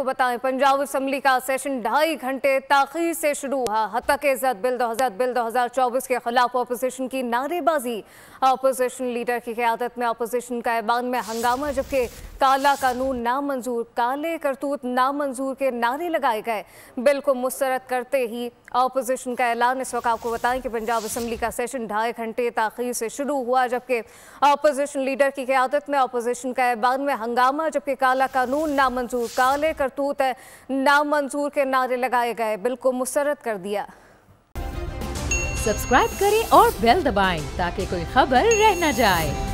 तो बताएं पंजाब असम्बली का सेशन ढाई घंटे ताखिर से शुरू हुआ के इज्जत बिल दो हजार बिल 2024 के खिलाफ अपोजिशन की नारेबाजी अपोजिशन लीडर की क्यादत में अपोजिशन का ऐबान में हंगामा जबकि काला कानून नामंजूर काले करतूत नामंजूर के नारे लगाए गए बिल को मुस्तरद करते ही अपोजिशन का ऐलान इस वक्त आपको बताएं कि पंजाब असम्बली का सेशन ढाई घंटे ताखिर से शुरू हुआ जबकि अपोजिशन लीडर की क्यादत में अपोजिशन का ऐबान में हंगामा जबकि काला कानून नामंजूर काले करतूत है नामंजूर के नारे लगाए गए बिल को मुसरत कर दिया सब्सक्राइब करें और बेल दबाएं ताकि कोई खबर रह न जाए